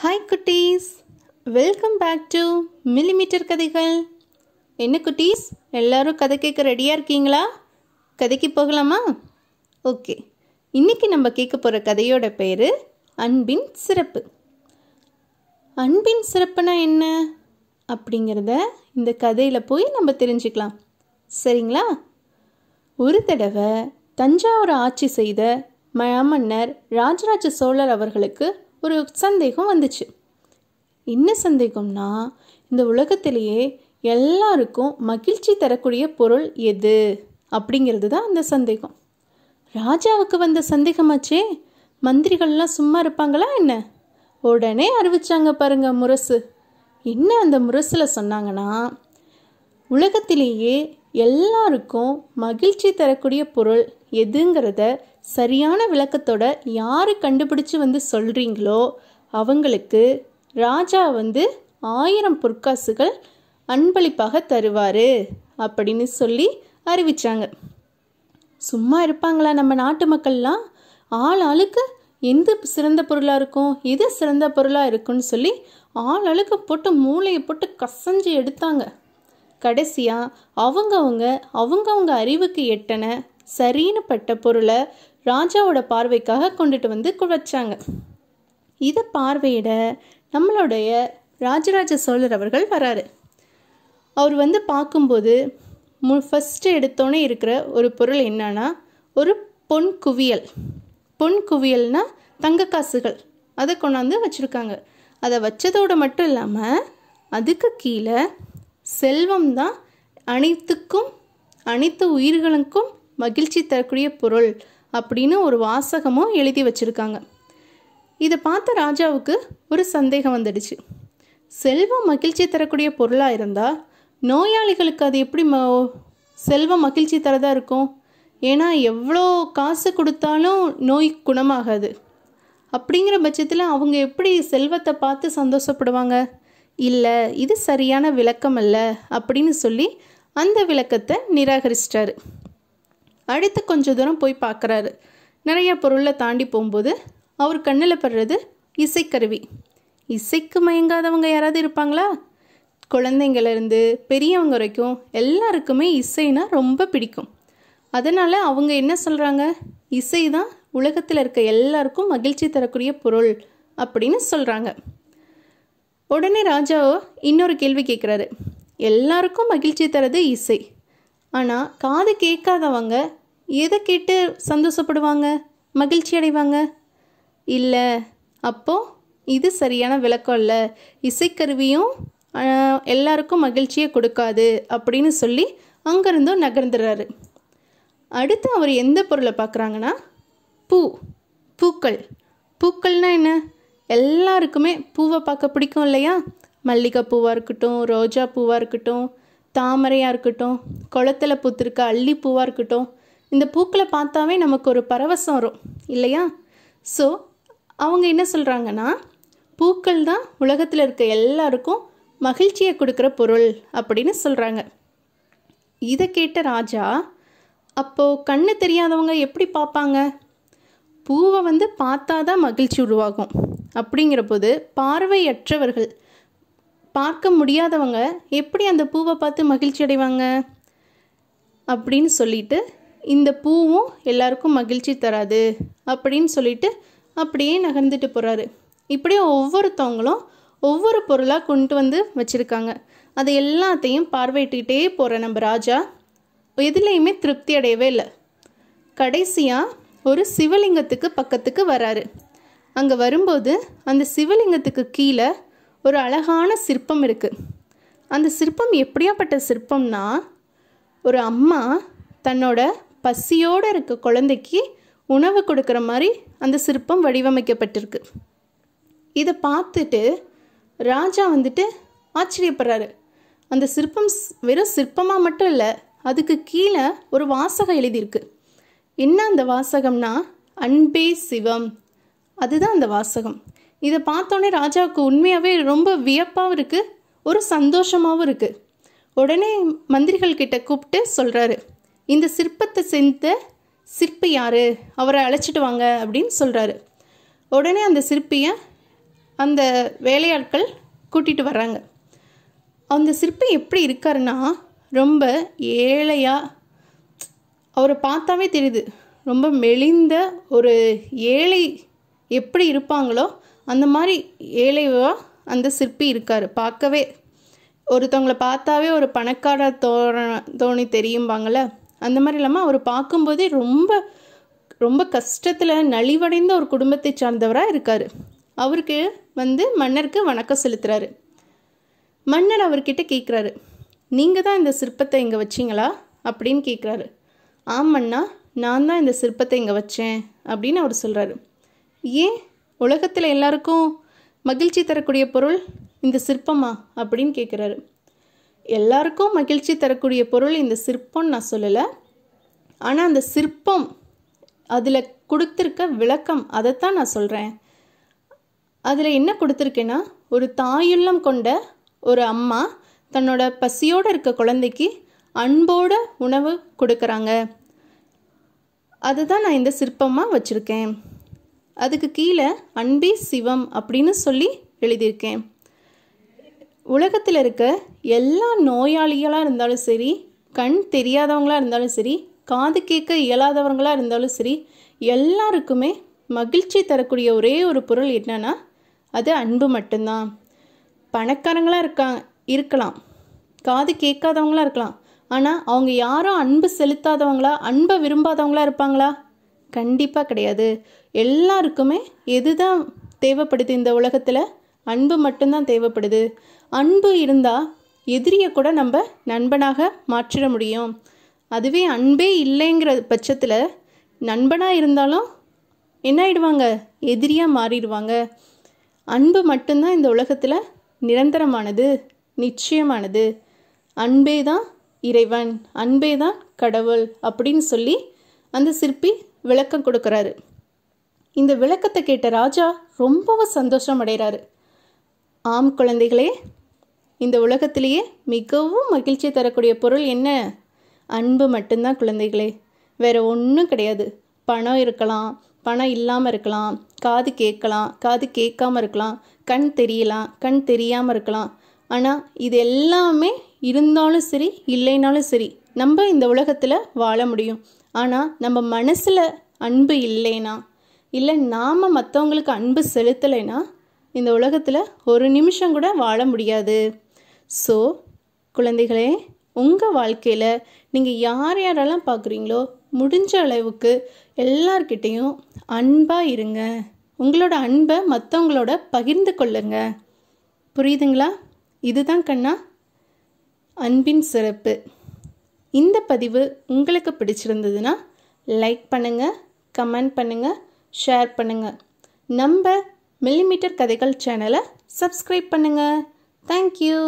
hi குட்டீஸ் welcome back to millimetre கதைகள் என்ன குட்டீஸ் எல்லோரும் கதை கேட்க ரெடியாக இருக்கீங்களா கதைக்கு போகலாமா ஓகே இன்றைக்கி நம்ம கேட்க போகிற கதையோட பேர் அன்பின் சிறப்பு அன்பின் சிறப்புனா என்ன அப்படிங்கிறத இந்த கதையில் போய் நம்ம தெரிஞ்சுக்கலாம் சரிங்களா ஒரு தடவை தஞ்சாவூர் ஆட்சி செய்த மன்னர் ராஜராஜ சோழர் அவர்களுக்கு ஒரு சந்தேகம் வந்துச்சு என்ன சந்தேகம்னா இந்த உலகத்திலேயே எல்லாருக்கும் மகிழ்ச்சி தரக்கூடிய பொருள் எது அப்படிங்கிறது தான் அந்த சந்தேகம் ராஜாவுக்கு வந்த சந்தேகமாச்சே மந்திரிகள்லாம் சும்மா இருப்பாங்களா என்ன உடனே அறிவிச்சாங்க பாருங்க முரசு என்ன அந்த முரசில் சொன்னாங்கன்னா உலகத்திலேயே எல்லாருக்கும் மகிழ்ச்சி தரக்கூடிய பொருள் எதுங்கிறத சரியான விளக்கத்தோட யார் கண்டுபிடிச்சு வந்து சொல்கிறீங்களோ அவங்களுக்கு ராஜா வந்து ஆயிரம் பொற்காசுகள் அன்பளிப்பாக தருவார் அப்படின்னு சொல்லி அறிவிச்சாங்க சும்மா இருப்பாங்களா நம்ம நாட்டு மக்கள்லாம் ஆள் ஆளுக்கு எந்த சிறந்த பொருளாக இருக்கும் எது சிறந்த பொருளாக இருக்குன்னு சொல்லி ஆள் அழுக்கு போட்டு மூளையை போட்டு கசஞ்சு எடுத்தாங்க கடைசியாக அவங்கவுங்க அவங்கவுங்க அறிவுக்கு எட்டன சரின்னு பட்ட பொருளை ராஜாவோட பார்வைக்காக கொண்டுட்டு வந்து வச்சாங்க இதை பார்வையிட நம்மளுடைய ராஜராஜ சோழர் அவர்கள் வராரு அவர் வந்து பார்க்கும்போது மு ஃபஸ்ட்டு எடுத்தோன்னே இருக்கிற ஒரு பொருள் என்னன்னா ஒரு பொன் குவியல் பொன் குவியல்னால் தங்க காசுகள் அதை கொண்டாந்து வச்சுருக்காங்க அதை வச்சதோடு மட்டும் இல்லாமல் அதுக்கு கீழே செல்வம் தான் அனைத்துக்கும் அனைத்து உயிர்களுக்கும் மகிழ்ச்சி தரக்கூடிய பொருள் அப்படின்னு ஒரு வாசகமும் எழுதி வச்சுருக்காங்க இதை பார்த்த ராஜாவுக்கு ஒரு சந்தேகம் வந்துடுச்சு செல்வம் மகிழ்ச்சி தரக்கூடிய பொருளாக இருந்தால் நோயாளிகளுக்கு அது எப்படி ம செல்வம் மகிழ்ச்சி தரதாக இருக்கும் ஏன்னா எவ்வளோ காசு கொடுத்தாலும் நோய் குணமாகாது அப்படிங்கிற பட்சத்தில் அவங்க எப்படி செல்வத்தை பார்த்து சந்தோஷப்படுவாங்க இல்லை இது சரியான விளக்கம் அல்ல அப்படின்னு சொல்லி அந்த விளக்கத்தை நிராகரிச்சிட்டாரு அடுத்து கொஞ்ச தூரம் போய் பார்க்குறாரு நிறைய பொருளை தாண்டி போகும்போது அவர் கண்ணில் படுறது இசைக்கருவி இசைக்கு மயங்காதவங்க யாராவது இருப்பாங்களா குழந்தைங்கள்லேருந்து பெரியவங்க வரைக்கும் எல்லாருக்குமே இசைனா ரொம்ப பிடிக்கும் அதனால் அவங்க என்ன சொல்கிறாங்க இசை தான் உலகத்தில் இருக்க எல்லாருக்கும் மகிழ்ச்சி தரக்கூடிய பொருள் அப்படின்னு சொல்கிறாங்க உடனே ராஜாவோ இன்னொரு கேள்வி கேட்குறாரு எல்லாருக்கும் மகிழ்ச்சி தரது இசை ஆனால் காது கேட்காதவங்க எதை கேட்டு சந்தோஷப்படுவாங்க மகிழ்ச்சி அடைவாங்க இல்லை அப்போது இது சரியான விளக்கம் இல்லை இசைக்கருவியும் எல்லாருக்கும் மகிழ்ச்சியை கொடுக்காது அப்படின்னு சொல்லி அங்கேருந்தும் நகர்ந்துடுறாரு அடுத்து அவர் எந்த பொருளை பார்க்குறாங்கன்னா பூ பூக்கள் பூக்கள்னால் என்ன எல்லாருக்குமே பூவை பார்க்க பிடிக்கும் இல்லையா பூவாக இருக்கட்டும் ரோஜா பூவாக இருக்கட்டும் தாமரையாக இருக்கட்டும் குளத்தில் பூத்திருக்க அல்லிப்பூவாக இருக்கட்டும் இந்த பூக்களை பார்த்தாவே நமக்கு ஒரு பரவசம் வரும் இல்லையா ஸோ அவங்க என்ன சொல்கிறாங்கன்னா பூக்கள் தான் உலகத்தில் இருக்க எல்லாருக்கும் மகிழ்ச்சியை கொடுக்குற பொருள் அப்படின்னு சொல்கிறாங்க இதை கேட்ட ராஜா அப்போது கண்ணு தெரியாதவங்க எப்படி பார்ப்பாங்க பூவை வந்து பார்த்தா தான் மகிழ்ச்சி உருவாகும் அப்படிங்கிற போது பார்வையற்றவர்கள் பார்க்க முடியாதவங்க எப்படி அந்த பூவை பார்த்து மகிழ்ச்சி அடைவாங்க அப்படின்னு சொல்லிட்டு இந்த பூவும் எல்லாருக்கும் மகிழ்ச்சி தராது அப்படின்னு சொல்லிட்டு அப்படியே நகர்ந்துட்டு போகிறாரு இப்படியே ஒவ்வொருத்தவங்களும் ஒவ்வொரு பொருளாக கொண்டு வந்து வச்சுருக்காங்க அதை எல்லாத்தையும் பார்வையிட்டுக்கிட்டே போகிற நம்ம ராஜா எதுலேயுமே திருப்தி அடையவே இல்லை கடைசியாக ஒரு சிவலிங்கத்துக்கு பக்கத்துக்கு வராரு அங்கே வரும்போது அந்த சிவலிங்கத்துக்கு கீழே ஒரு அழகான சிற்பம் இருக்குது அந்த சிற்பம் எப்படியாப்பட்ட சிற்பம்னா ஒரு அம்மா தன்னோட பசியோடு இருக்க குழந்தைக்கு உணவு கொடுக்குற மாதிரி அந்த சிற்பம் வடிவமைக்கப்பட்டிருக்கு இதை பார்த்துட்டு ராஜா வந்துட்டு ஆச்சரியப்படுறாரு அந்த சிற்பம் வெறும் சிற்பமாக மட்டும் இல்லை அதுக்கு கீழே ஒரு வாசகம் எழுதியிருக்கு என்ன அந்த வாசகம்னா அன்பே சிவம் அதுதான் அந்த வாசகம் இதை பார்த்தோன்னே ராஜாவுக்கு உண்மையாகவே ரொம்ப வியப்பாகவும் இருக்குது ஒரு சந்தோஷமாகவும் இருக்குது உடனே மந்திரிகள் கிட்ட கூப்பிட்டு சொல்கிறாரு இந்த சிற்பத்தை செஞ்ச சிற்பி யார் அவரை அழைச்சிட்டு வாங்க அப்படின்னு சொல்கிறாரு உடனே அந்த சிற்பியை அந்த வேலையாட்கள் கூட்டிகிட்டு வர்றாங்க அந்த சிற்பி எப்படி இருக்காருன்னா ரொம்ப ஏழையாக அவரை பார்த்தாவே தெரியுது ரொம்ப மெலிந்த ஒரு ஏழை எப்படி இருப்பாங்களோ அந்த மாதிரி ஏழைவா அந்த சிற்பி இருக்கார் பார்க்கவே ஒருத்தவங்களை பார்த்தாவே ஒரு பணக்கார தோண தோணி தெரியும்பாங்கள்ல அந்த மாதிரி இல்லாமல் அவர் பார்க்கும்போதே ரொம்ப ரொம்ப கஷ்டத்தில் நலிவடைந்த ஒரு குடும்பத்தை சார்ந்தவராக இருக்கார் அவருக்கு வந்து மன்னருக்கு வணக்கம் செலுத்துகிறாரு மன்னர் அவர்கிட்ட கேட்குறாரு நீங்கள் தான் இந்த சிற்பத்தை இங்கே வச்சிங்களா அப்படின்னு கேட்குறாரு ஆமண்ணா நான் தான் இந்த சிற்பத்தை இங்கே வச்சேன் அப்படின்னு அவர் சொல்கிறாரு ஏன் உலகத்தில் எல்லாருக்கும் மகிழ்ச்சி தரக்கூடிய பொருள் இந்த சிற்பமா அப்படின்னு கேட்குறாரு எல்லாருக்கும் மகிழ்ச்சி தரக்கூடிய பொருள் இந்த சிற்பம்னு நான் சொல்லலை ஆனால் அந்த சிற்பம் அதில் கொடுத்துருக்க விளக்கம் அதைத்தான் நான் சொல்கிறேன் அதில் என்ன கொடுத்துருக்கேன்னா ஒரு தாயுள்ளம் கொண்ட ஒரு அம்மா தன்னோட பசியோடு இருக்க குழந்தைக்கு அன்போட உணவு கொடுக்குறாங்க அதுதான் நான் இந்த சிற்பமாக வச்சுருக்கேன் அதுக்கு கீழே அன்பே சிவம் அப்படின்னு சொல்லி எழுதியிருக்கேன் உலகத்தில் இருக்க எல்லா நோயாளிகளாக இருந்தாலும் சரி கண் தெரியாதவங்களாக இருந்தாலும் சரி காது கேட்க இயலாதவங்களாக இருந்தாலும் சரி எல்லாருக்குமே மகிழ்ச்சி தரக்கூடிய ஒரே ஒரு பொருள் என்னன்னா அது அன்பு மட்டும்தான் பணக்காரங்களாக இருக்கா இருக்கலாம் காது கேட்காதவங்களாக இருக்கலாம் ஆனால் அவங்க யாரும் அன்பு செலுத்தாதவங்களா அன்பை விரும்பாதவங்களா இருப்பாங்களா கண்டிப்பாக கிடையாது எல்லாருக்குமே எது தான் தேவைப்படுது இந்த உலகத்தில் அன்பு மட்டும்தான் தேவைப்படுது அன்பு இருந்தால் எதிரியை கூட நம்ம நண்பனாக மாற்றிட முடியும் அதுவே அன்பே இல்லைங்கிற பட்சத்தில் நண்பனாக இருந்தாலும் என்ன ஆயிடுவாங்க எதிரியாக மாறிடுவாங்க அன்பு மட்டும்தான் இந்த உலகத்தில் நிரந்தரமானது நிச்சயமானது அன்பே தான் இறைவன் அன்பே தான் கடவுள் அப்படின்னு சொல்லி அந்த சிற்பி விளக்கம் கொடுக்குறாரு இந்த விளக்கத்தை கேட்ட ராஜா ரொம்பவும் சந்தோஷம் அடைகிறாரு ஆம் குழந்தைகளே இந்த உலகத்திலேயே மிகவும் மகிழ்ச்சி தரக்கூடிய பொருள் என்ன அன்பு மட்டும்தான் குழந்தைகளே வேறு ஒன்றும் கிடையாது பணம் இருக்கலாம் பணம் இல்லாமல் இருக்கலாம் காது கேட்கலாம் காது கேட்காமல் இருக்கலாம் கண் தெரியலாம் கண் தெரியாமல் இருக்கலாம் ஆனால் இது எல்லாமே இருந்தாலும் சரி இல்லைனாலும் சரி நம்ம இந்த உலகத்தில் வாழ முடியும் ஆனால் நம்ம மனசில் அன்பு இல்லைனா இல்லை நாம் மற்றவங்களுக்கு அன்பு செலுத்தலைனா இந்த உலகத்தில் ஒரு நிமிஷம் கூட வாழ முடியாது ஸோ குழந்தைகளே உங்கள் வாழ்க்கையில் நீங்கள் யார் யாரெல்லாம் பார்க்குறீங்களோ முடிஞ்ச அளவுக்கு எல்லார்கிட்டேயும் அன்பாக இருங்க உங்களோட அன்பை மற்றவங்களோட பகிர்ந்து கொள்ளுங்க புரியுதுங்களா இதுதான் கண்ணா அன்பின் சிறப்பு இந்த பதிவு உங்களுக்கு பிடிச்சிருந்ததுன்னா லைக் பண்ணுங்கள் கமெண்ட் பண்ணுங்கள் ஷேர் பண்ணுங்கள் நம்ம மில்லிமீட்டர் கதைகள் சேனலை சப்ஸ்கிரைப் பண்ணுங்கள் தேங்க்யூ